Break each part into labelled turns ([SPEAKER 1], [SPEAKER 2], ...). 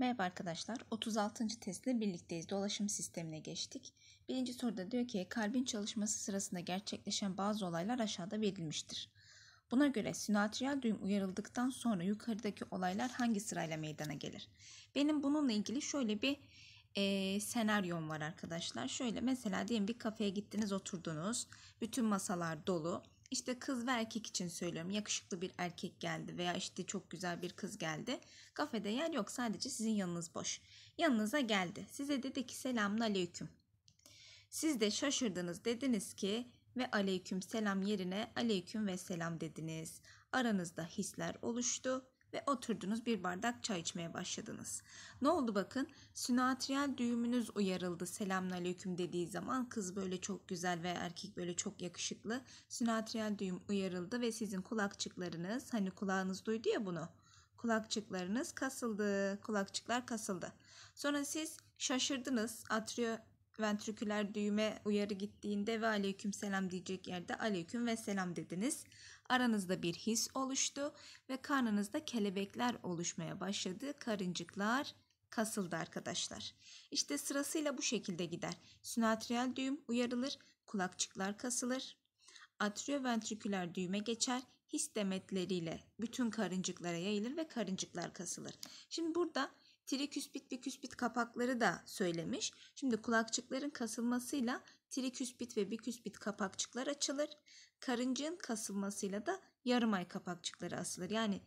[SPEAKER 1] Merhaba arkadaşlar. 36. testle birlikteyiz. Dolaşım sistemine geçtik. Birinci soruda diyor ki kalbin çalışması sırasında gerçekleşen bazı olaylar aşağıda verilmiştir. Buna göre sinoatriyal düğüm uyarıldıktan sonra yukarıdaki olaylar hangi sırayla meydana gelir? Benim bununla ilgili şöyle bir e, senaryom var arkadaşlar. Şöyle mesela diyelim bir kafeye gittiniz oturdunuz. Bütün masalar dolu işte kız ve erkek için söylüyorum. Yakışıklı bir erkek geldi veya işte çok güzel bir kız geldi. Kafede yer yok sadece sizin yanınız boş. Yanınıza geldi. Size dedi ki selamun aleyküm. Siz de şaşırdınız dediniz ki ve aleyküm selam yerine aleyküm ve selam dediniz. Aranızda hisler oluştu ve oturdunuz bir bardak çay içmeye başladınız. Ne oldu bakın? Sinatriyel düğümünüz uyarıldı selamünaleyküm dediği zaman kız böyle çok güzel ve erkek böyle çok yakışıklı. Sinatriyel düğüm uyarıldı ve sizin kulakçıklarınız hani kulağınız duydu ya bunu. Kulakçıklarınız kasıldı. Kulakçıklar kasıldı. Sonra siz şaşırdınız. Atrio ventriküler düğüme uyarı gittiğinde ve aleyküm selam diyecek yerde aleyküm ve selam dediniz. Aranızda bir his oluştu ve karnınızda kelebekler oluşmaya başladı. Karıncıklar kasıldı arkadaşlar. İşte sırasıyla bu şekilde gider. Sünatriyel düğüm uyarılır, kulakçıklar kasılır. Atrioventriküler düğüme geçer, his demetleriyle bütün karıncıklara yayılır ve karıncıklar kasılır. Şimdi burada triküspit ve küspit kapakları da söylemiş. Şimdi kulakçıkların kasılmasıyla triküspit ve biküspit kapakçıklar açılır karıncığın kasılmasıyla da yarım ay kapakçıkları asılır. Yani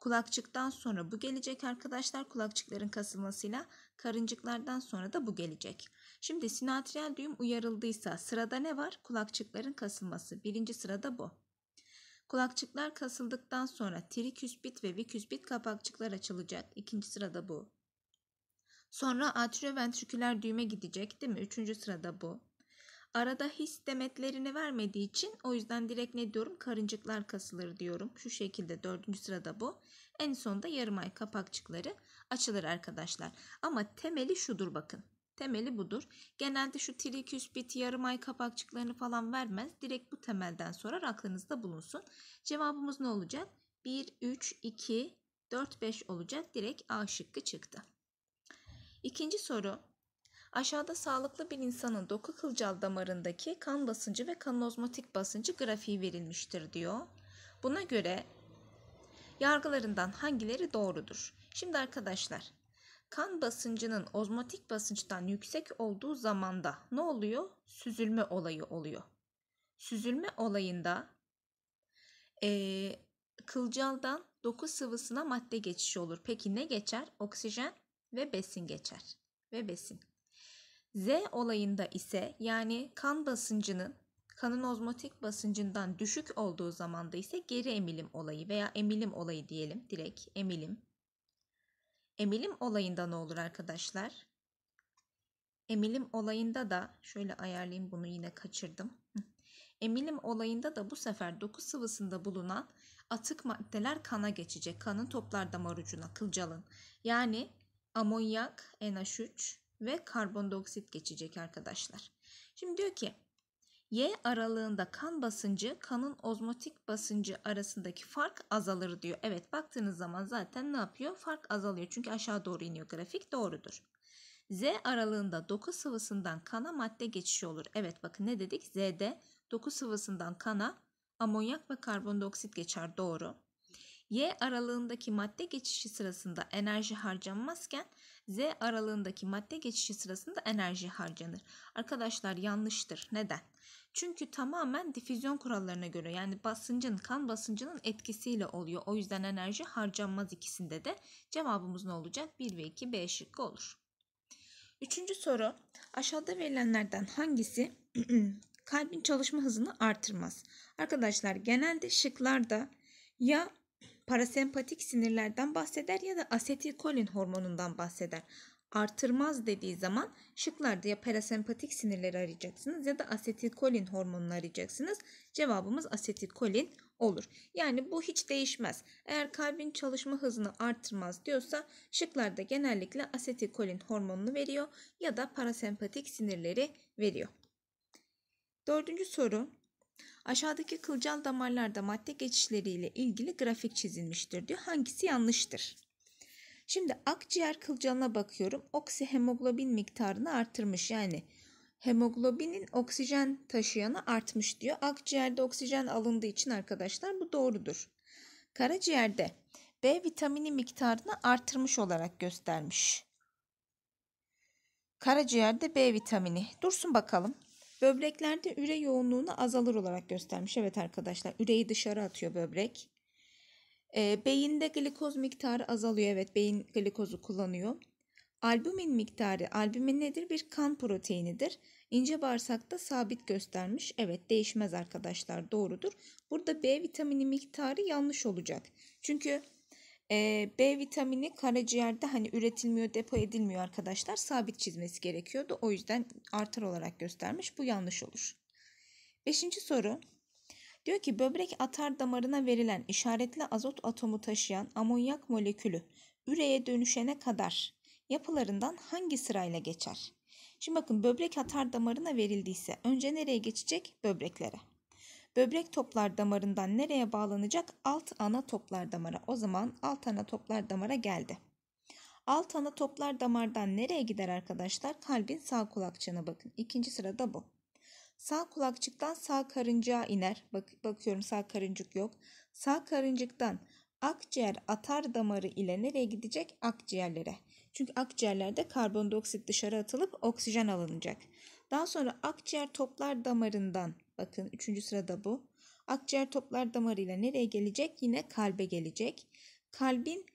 [SPEAKER 1] kulakçıktan sonra bu gelecek arkadaşlar kulakçıkların kasılmasıyla karıncıklardan sonra da bu gelecek. Şimdi sinatriyel düğüm uyarıldıysa sırada ne var? Kulakçıkların kasılması. Birinci sırada bu. Kulakçıklar kasıldıktan sonra triküspit ve viküspit kapakçıklar açılacak. İkinci sırada bu. Sonra atrioventriküler düğüme gidecek değil mi? Üçüncü sırada bu. Arada his demetlerini vermediği için o yüzden direkt ne diyorum? Karıncıklar kasılır diyorum. Şu şekilde dördüncü sırada bu. En sonda yarım ay kapakçıkları açılır arkadaşlar. Ama temeli şudur bakın. Temeli budur. Genelde şu triküspit yarım ay kapakçıklarını falan vermez. Direkt bu temelden sorar aklınızda bulunsun. Cevabımız ne olacak? 1, 3, 2, 4, 5 olacak. Direkt A şıkkı çıktı. İkinci soru Aşağıda sağlıklı bir insanın doku kılcal damarındaki kan basıncı ve kan kanozmatik basıncı grafiği verilmiştir diyor. Buna göre yargılarından hangileri doğrudur? Şimdi arkadaşlar kan basıncının ozmotik basınçtan yüksek olduğu zamanda ne oluyor? Süzülme olayı oluyor. Süzülme olayında e, kılcaldan doku sıvısına madde geçişi olur. Peki ne geçer? Oksijen ve besin geçer. Ve besin. Z olayında ise yani kan basıncının kanın ozmotik basıncından düşük olduğu zamanda ise geri emilim olayı veya emilim olayı diyelim direkt emilim. Emilim olayında ne olur arkadaşlar? Emilim olayında da şöyle ayarlayayım bunu yine kaçırdım. Emilim olayında da bu sefer doku sıvısında bulunan atık maddeler kana geçecek. Kanın toplar damar ucuna, kılcalın. Yani amonyak NH3, ve karbondioksit geçecek arkadaşlar. Şimdi diyor ki Y aralığında kan basıncı kanın ozmotik basıncı arasındaki fark azalır diyor. Evet baktığınız zaman zaten ne yapıyor? Fark azalıyor çünkü aşağı doğru iniyor grafik doğrudur. Z aralığında doku sıvısından kana madde geçişi olur. Evet bakın ne dedik? Z'de doku sıvısından kana amonyak ve karbondioksit geçer doğru. Y aralığındaki madde geçişi sırasında enerji harcanmazken Z aralığındaki madde geçişi sırasında enerji harcanır. Arkadaşlar yanlıştır. Neden? Çünkü tamamen difüzyon kurallarına göre yani basıncın kan basıncının etkisiyle oluyor. O yüzden enerji harcanmaz ikisinde de. Cevabımız ne olacak? 1 ve 2 B şıkkı olur. Üçüncü soru. Aşağıda verilenlerden hangisi kalbin çalışma hızını artırmaz? Arkadaşlar genelde şıklarda ya parasempatik sinirlerden bahseder ya da asetilkolin hormonundan bahseder. Artırmaz dediği zaman şıklarda ya parasempatik sinirleri arayacaksınız ya da asetilkolin hormonunu arayacaksınız. Cevabımız asetilkolin olur. Yani bu hiç değişmez. Eğer kalbin çalışma hızını artırmaz diyorsa şıklarda genellikle asetilkolin hormonunu veriyor ya da parasempatik sinirleri veriyor. Dördüncü soru Aşağıdaki kılcal damarlarda madde geçişleriyle ilgili grafik çizilmiştir diyor. Hangisi yanlıştır? Şimdi akciğer kılcalına bakıyorum. Oksihemoglobin miktarını artırmış. Yani hemoglobinin oksijen taşıyanı artmış diyor. Akciğerde oksijen alındığı için arkadaşlar bu doğrudur. Karaciğerde B vitamini miktarını artırmış olarak göstermiş. Karaciğerde B vitamini. Dursun bakalım. Böbreklerde üre yoğunluğunu azalır olarak göstermiş. Evet arkadaşlar üreyi dışarı atıyor böbrek. E, beyinde glikoz miktarı azalıyor. Evet beyin glikozu kullanıyor. Albumin miktarı, albumin nedir? Bir kan proteinidir. İnce bağırsakta sabit göstermiş. Evet değişmez arkadaşlar doğrudur. Burada B vitamini miktarı yanlış olacak. Çünkü e, B vitamini karaciğerde hani üretilmiyor, depo edilmiyor arkadaşlar. Sabit çizmesi gerekiyordu. O yüzden artar olarak göstermiş. Bu yanlış olur. Beşinci soru. Diyor ki böbrek atar damarına verilen işaretli azot atomu taşıyan amonyak molekülü üreye dönüşene kadar yapılarından hangi sırayla geçer? Şimdi bakın böbrek atar damarına verildiyse önce nereye geçecek? Böbreklere. Böbrek toplar damarından nereye bağlanacak? Alt ana toplar damara. O zaman alt ana toplar damara geldi. Alt ana toplar damardan nereye gider arkadaşlar? Kalbin sağ kulakçığına bakın. İkinci sırada bu. Sağ kulakçıktan sağ karıncağa iner. Bak, bakıyorum sağ karıncık yok. Sağ karıncıktan akciğer atar damarı ile nereye gidecek? Akciğerlere. Çünkü akciğerlerde karbondioksit dışarı atılıp oksijen alınacak. Daha sonra akciğer toplar damarından Bakın 3. sırada bu. Akciğer toplar damarıyla nereye gelecek? Yine kalbe gelecek. Kalbin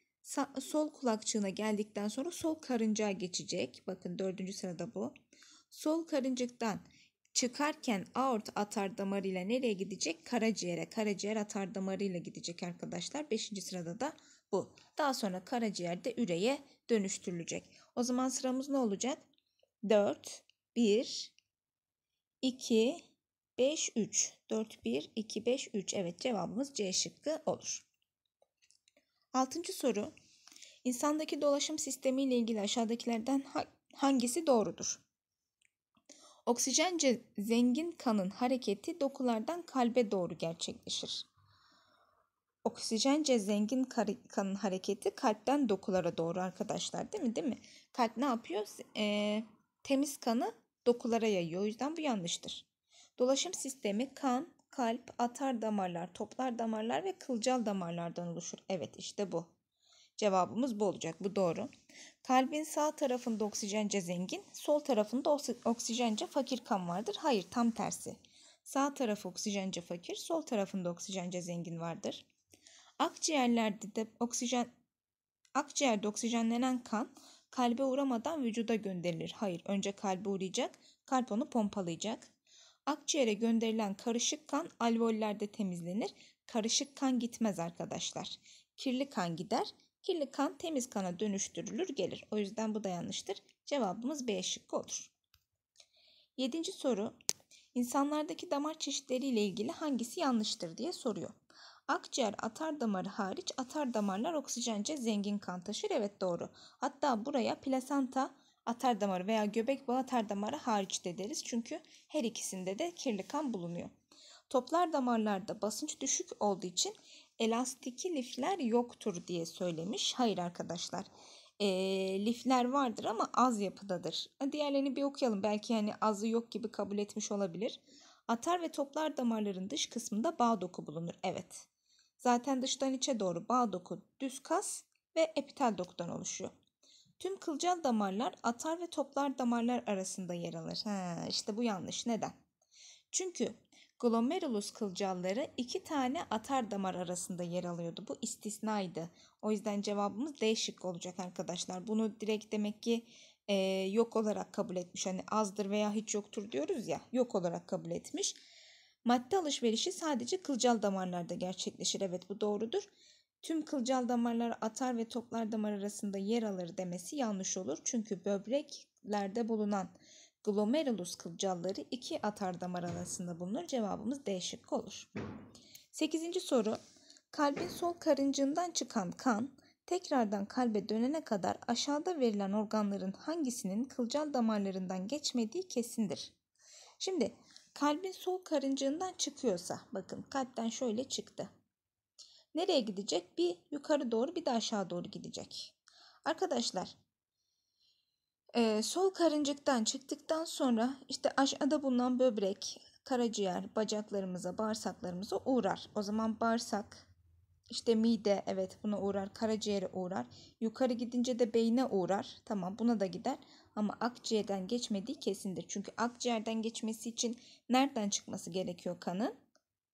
[SPEAKER 1] sol kulakçığına geldikten sonra sol karıncağa geçecek. Bakın 4. sırada bu. Sol karıncıktan çıkarken aort atar damarıyla nereye gidecek? Karaciğere. Karaciğer atar damarıyla gidecek arkadaşlar. 5. sırada da bu. Daha sonra karaciğer de üreye dönüştürülecek. O zaman sıramız ne olacak? 4, 1, 2, 5, 3. 4, 1, 2, 5, 3. Evet cevabımız C şıkkı olur. Altıncı soru. İnsandaki dolaşım sistemi ile ilgili aşağıdakilerden hangisi doğrudur? Oksijence zengin kanın hareketi dokulardan kalbe doğru gerçekleşir. Oksijence zengin kanın hareketi kalpten dokulara doğru arkadaşlar değil mi? Değil mi? Kalp ne yapıyor? E, temiz kanı dokulara yayıyor. O yüzden bu yanlıştır. Dolaşım sistemi kan, kalp, atar damarlar, toplar damarlar ve kılcal damarlardan oluşur. Evet işte bu. Cevabımız bu olacak. Bu doğru. Kalbin sağ tarafında oksijence zengin, sol tarafında oksijence fakir kan vardır. Hayır, tam tersi. Sağ tarafı oksijence fakir, sol tarafında oksijence zengin vardır. Akciğerlerde de oksijen akciğerde oksijenlenen kan kalbe uğramadan vücuda gönderilir. Hayır, önce kalbe uğrayacak, kalp onu pompalayacak. Akciğere gönderilen karışık kan alveollerde temizlenir. Karışık kan gitmez arkadaşlar. Kirli kan gider. Kirli kan temiz kana dönüştürülür gelir. O yüzden bu da yanlıştır. Cevabımız B şıkkı olur. Yedinci soru. İnsanlardaki damar çeşitleriyle ilgili hangisi yanlıştır diye soruyor. Akciğer atar damarı hariç atar damarlar oksijence zengin kan taşır. Evet doğru. Hatta buraya plasenta atar damarı veya göbek bağı atar damarı hariç de deriz. Çünkü her ikisinde de kirli kan bulunuyor. Toplar damarlarda basınç düşük olduğu için elastiki lifler yoktur diye söylemiş. Hayır arkadaşlar. E, lifler vardır ama az yapıdadır. Diğerlerini bir okuyalım. Belki yani azı yok gibi kabul etmiş olabilir. Atar ve toplar damarların dış kısmında bağ doku bulunur. Evet. Zaten dıştan içe doğru bağ doku düz kas ve epitel dokudan oluşuyor. Tüm kılcal damarlar atar ve toplar damarlar arasında yer alır. Ha, işte bu yanlış. Neden? Çünkü glomerulus kılcalları iki tane atar damar arasında yer alıyordu. Bu istisnaydı. O yüzden cevabımız değişik olacak arkadaşlar. Bunu direkt demek ki e, yok olarak kabul etmiş. Hani azdır veya hiç yoktur diyoruz ya yok olarak kabul etmiş. Madde alışverişi sadece kılcal damarlarda gerçekleşir. Evet bu doğrudur tüm kılcal damarlar atar ve toplar damar arasında yer alır demesi yanlış olur. Çünkü böbreklerde bulunan glomerulus kılcalları iki atar damar arasında bulunur. Cevabımız D şıkkı olur. 8. soru. Kalbin sol karıncığından çıkan kan tekrardan kalbe dönene kadar aşağıda verilen organların hangisinin kılcal damarlarından geçmediği kesindir. Şimdi kalbin sol karıncığından çıkıyorsa bakın kalpten şöyle çıktı nereye gidecek? Bir yukarı doğru bir de aşağı doğru gidecek. Arkadaşlar e, sol karıncıktan çıktıktan sonra işte aşağıda bulunan böbrek, karaciğer, bacaklarımıza, bağırsaklarımıza uğrar. O zaman bağırsak, işte mide evet buna uğrar, karaciğere uğrar. Yukarı gidince de beyne uğrar. Tamam buna da gider. Ama akciğerden geçmediği kesindir. Çünkü akciğerden geçmesi için nereden çıkması gerekiyor kanın?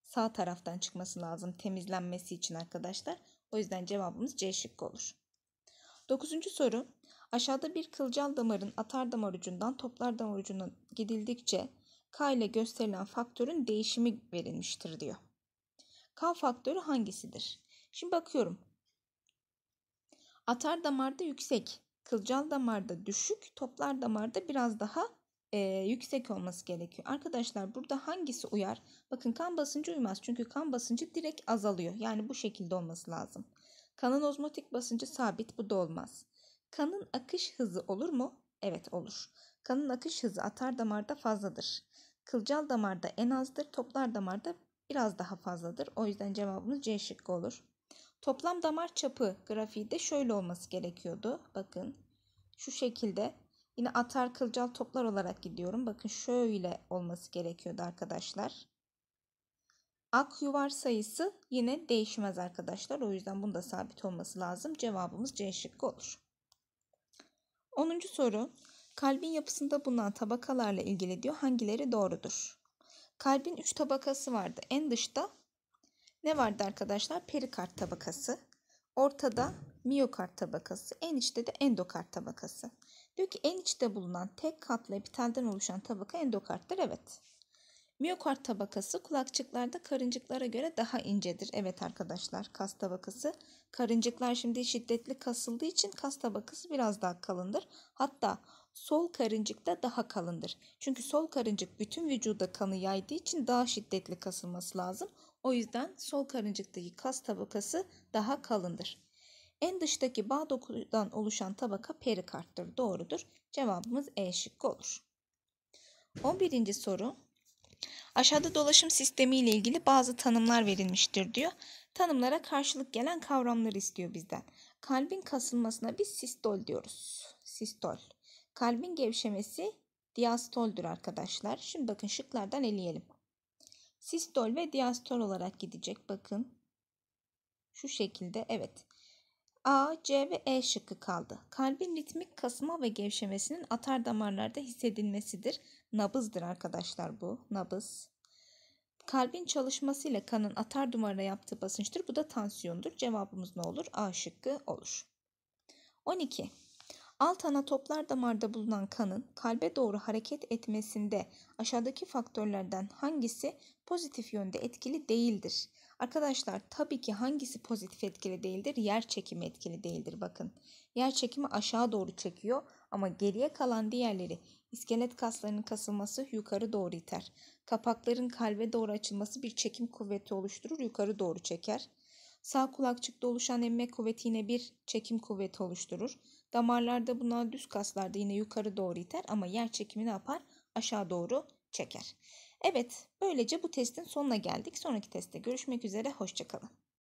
[SPEAKER 1] sağ taraftan çıkması lazım temizlenmesi için arkadaşlar. O yüzden cevabımız C şıkkı olur. Dokuzuncu soru. Aşağıda bir kılcal damarın atar damar ucundan toplar damar ucuna gidildikçe K ile gösterilen faktörün değişimi verilmiştir diyor. K faktörü hangisidir? Şimdi bakıyorum. Atar damarda yüksek, kılcal damarda düşük, toplar damarda biraz daha e, yüksek olması gerekiyor. Arkadaşlar burada hangisi uyar? Bakın kan basıncı uymaz çünkü kan basıncı direkt azalıyor. Yani bu şekilde olması lazım. Kanın ozmotik basıncı sabit bu da olmaz. Kanın akış hızı olur mu? Evet olur. Kanın akış hızı atar damarda fazladır. Kılcal damarda en azdır. Toplar damarda biraz daha fazladır. O yüzden cevabımız C şıkkı olur. Toplam damar çapı grafiği de şöyle olması gerekiyordu. Bakın şu şekilde Yine atar kılcal toplar olarak gidiyorum. Bakın şöyle olması gerekiyordu arkadaşlar. Ak yuvar sayısı yine değişmez arkadaşlar. O yüzden bunda sabit olması lazım. Cevabımız C şıkkı olur. 10. soru. Kalbin yapısında bulunan tabakalarla ilgili diyor hangileri doğrudur? Kalbin 3 tabakası vardı. En dışta ne vardı arkadaşlar? Perikard tabakası. Ortada miyokard tabakası. En içte de endokard tabakası. Diyor ki en içte bulunan tek katlı epitelden oluşan tabaka endokarttır. Evet. Miyokard tabakası kulakçıklarda karıncıklara göre daha incedir. Evet arkadaşlar kas tabakası. Karıncıklar şimdi şiddetli kasıldığı için kas tabakası biraz daha kalındır. Hatta sol karıncık da daha kalındır. Çünkü sol karıncık bütün vücuda kanı yaydığı için daha şiddetli kasılması lazım. O yüzden sol karıncıktaki kas tabakası daha kalındır. En dıştaki bağ dokudan oluşan tabaka perikarttır. Doğrudur. Cevabımız E şıkkı olur. 11. soru. Aşağıda dolaşım sistemi ile ilgili bazı tanımlar verilmiştir diyor. Tanımlara karşılık gelen kavramlar istiyor bizden. Kalbin kasılmasına biz sistol diyoruz. Sistol. Kalbin gevşemesi diastoldür arkadaşlar. Şimdi bakın şıklardan eleyelim. Sistol ve diastol olarak gidecek. Bakın. Şu şekilde evet. A, C ve E şıkkı kaldı. Kalbin ritmik kasma ve gevşemesinin atar damarlarda hissedilmesidir. Nabızdır arkadaşlar bu. Nabız. Kalbin çalışmasıyla kanın atar damarına yaptığı basınçtır. Bu da tansiyondur. Cevabımız ne olur? A şıkkı olur. 12. Alt ana toplar damarda bulunan kanın kalbe doğru hareket etmesinde aşağıdaki faktörlerden hangisi pozitif yönde etkili değildir? Arkadaşlar tabii ki hangisi pozitif etkili değildir? Yer çekimi etkili değildir bakın. Yer çekimi aşağı doğru çekiyor ama geriye kalan diğerleri iskelet kaslarının kasılması yukarı doğru iter. Kapakların kalbe doğru açılması bir çekim kuvveti oluşturur yukarı doğru çeker. Sağ kulakçıkta oluşan emme kuvveti yine bir çekim kuvveti oluşturur. Damarlarda bulunan düz kaslarda yine yukarı doğru iter ama yer çekimi ne yapar? Aşağı doğru çeker. Evet, böylece bu testin sonuna geldik. Sonraki testte görüşmek üzere, hoşçakalın.